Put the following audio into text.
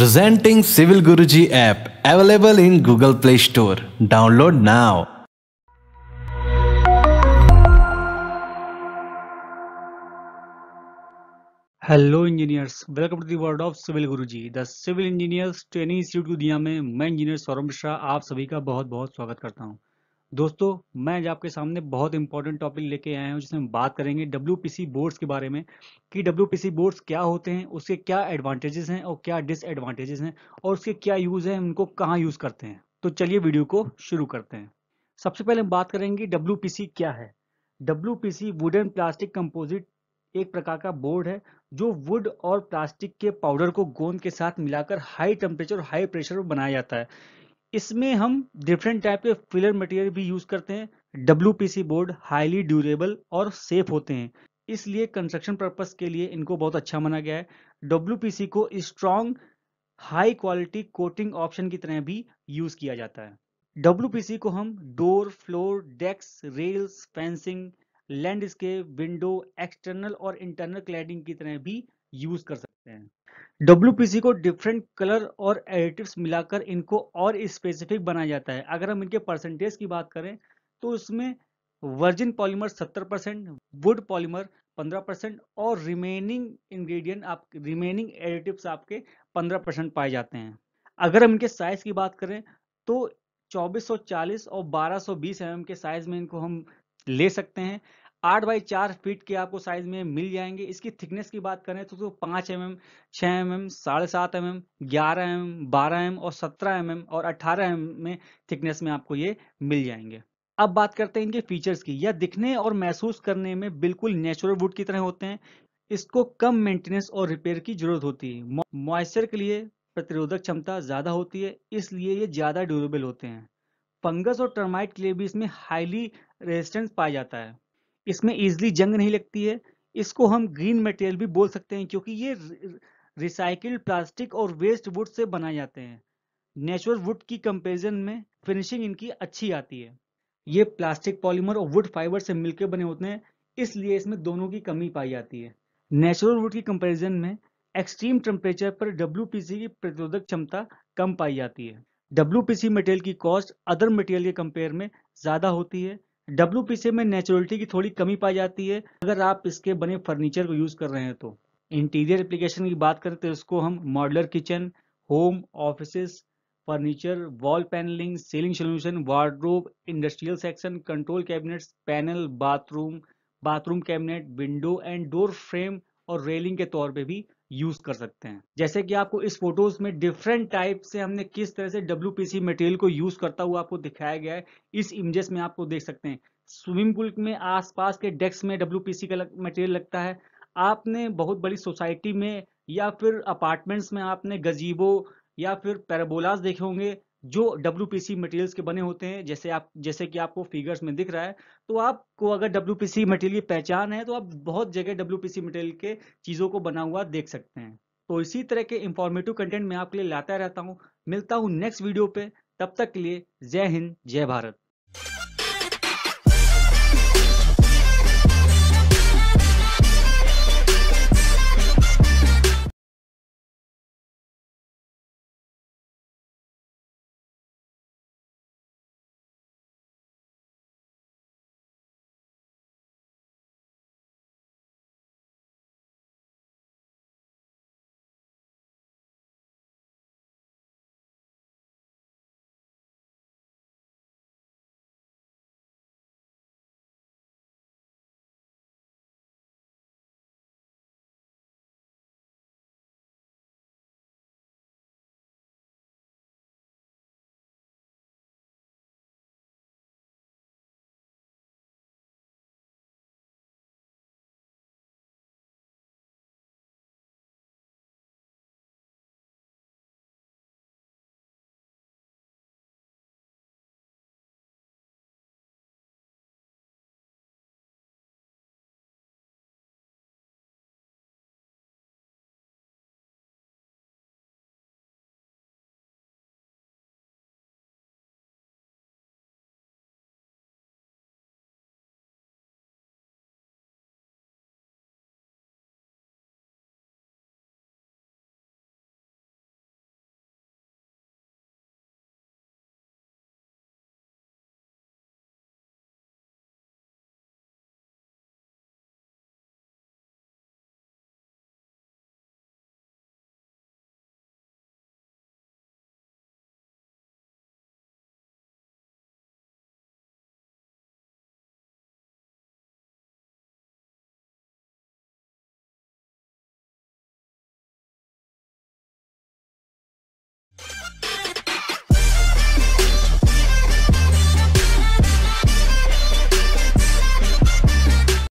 Presenting Civil Guruji app available in Google Play Store. Download now. Hello engineers welcome to the world of civil Guruji the civil engineers training institute की दुनिया में मैं engineer Saurabh Mishra आप सभी का बहुत बहुत स्वागत करता हूं दोस्तों मैं आज आपके सामने बहुत इंपॉर्टेंट टॉपिक लेके आया हूँ जिसमें हम बात करेंगे डब्ल्यू बोर्ड्स के बारे में कि डब्ल्यू बोर्ड्स क्या होते हैं उसके क्या एडवांटेजेस हैं और क्या डिसएडवांटेजेस हैं और उसके क्या यूज़ हैं उनको कहाँ यूज़ करते हैं तो चलिए वीडियो को शुरू करते हैं सबसे पहले हम बात करेंगे डब्ल्यू क्या है डब्ल्यू वुडन प्लास्टिक कंपोजिट एक प्रकार का बोर्ड है जो वुड और प्लास्टिक के पाउडर को गोंद के साथ मिलाकर हाई टेम्परेचर और हाई प्रेशर पर बनाया जाता है इसमें हम डिफरेंट टाइप के फिलर मटेरियल भी यूज करते हैं डब्ल्यू बोर्ड हाईली ड्यूरेबल और सेफ होते हैं इसलिए कंस्ट्रक्शन पर्पज के लिए इनको बहुत अच्छा माना गया है डब्ल्यू को strong high quality coating option की तरह भी यूज किया जाता है डब्ल्यू को हम door floor decks rails fencing landscape window external और इंटरनल क्लैडिंग की तरह भी यूज कर सकते हैं डब्ल्यू को डिफरेंट कलर और एडिटिव्स मिलाकर इनको और स्पेसिफिक बनाया जाता है अगर हम इनके परसेंटेज की बात करें तो उसमें virgin polymer 70 percent wood polymer 15 percent और रिमेनिंग इंग्रेडिएंट आप रिमेनिंग एडिटिव्स आपके 15 परसेंट पाए जाते हैं अगर हम इनके साइज की बात करें तो 2440 और 1220 सौ mm के साइज में इनको हम ले सकते हैं आठ बाई चार फीट के आपको साइज में मिल जाएंगे इसकी थिकनेस की बात करें तो, पांच तो पाँच एम mm, एम छह एम mm, एम साढ़े सात एम mm, एम ग्यारह एम बारह एम और सत्रह एम एम और अठारह एम में थिकनेस में आपको ये मिल जाएंगे अब बात करते हैं इनके फीचर्स की यह दिखने और महसूस करने में बिल्कुल नेचुरल वुड की तरह होते हैं इसको कम मेंटेनेंस और रिपेयर की जरूरत होती है मॉइस्चर के लिए प्रतिरोधक क्षमता ज़्यादा होती है इसलिए ये ज़्यादा ड्यूरेबल होते हैं फंगस और टर्माइट के लिए भी इसमें हाईली रेजिस्टेंस पाया जाता है इसमें ईजिली जंग नहीं लगती है इसको हम ग्रीन मटेरियल भी बोल सकते हैं क्योंकि ये रिसाइकिल्ड प्लास्टिक और वेस्ट वुड से बनाए जाते हैं नेचुरल वुड की कंपेरिजन में फिनिशिंग इनकी अच्छी आती है ये प्लास्टिक पॉलीमर और वुड फाइबर से मिलकर बने होते हैं इसलिए इसमें दोनों की कमी पाई जाती है नेचुरल वुड की कंपेरिजन में एक्सट्रीम टेम्परेचर पर डब्ल्यू की प्रतिरोधक क्षमता कम पाई जाती है डब्ल्यू मटेरियल की कॉस्ट अदर मटेरियल के कंपेयर में ज़्यादा होती है डब्ल्यू में नेचुरलिटी की थोड़ी कमी पाई जाती है अगर आप इसके बने फर्नीचर को यूज़ कर रहे हैं तो इंटीरियर एप्लीकेशन की बात करें तो इसको हम modular kitchen home office furniture wall panelling ceiling solution wardrobe industrial section control cabinets panel bathroom bathroom cabinet window and door frame और रेलिंग के तौर पे भी यूज कर सकते हैं जैसे कि आपको इस फोटोज में डिफरेंट टाइप से हमने किस तरह से डब्ल्यू मटेरियल को यूज करता हुआ आपको दिखाया गया है इस इमेजेस में आपको देख सकते हैं स्विमिंग पूल में आसपास के डेस्क में डब्ल्यू का लग, मटेरियल लगता है आपने बहुत बड़ी सोसाइटी में या फिर अपार्टमेंट्स में आपने गजीबो या फिर पैराबोलाज देखे होंगे जो डब्ल्यू मटेरियल्स के बने होते हैं जैसे आप जैसे कि आपको फिगर्स में दिख रहा है तो आपको अगर डब्ल्यू मटेरियल की पहचान है तो आप बहुत जगह डब्ल्यू मटेरियल के चीज़ों को बना हुआ देख सकते हैं तो इसी तरह के इंफॉर्मेटिव कंटेंट मैं आपके लिए लाता रहता हूँ मिलता हूँ नेक्स्ट वीडियो पे तब तक के लिए जय हिंद जय भारत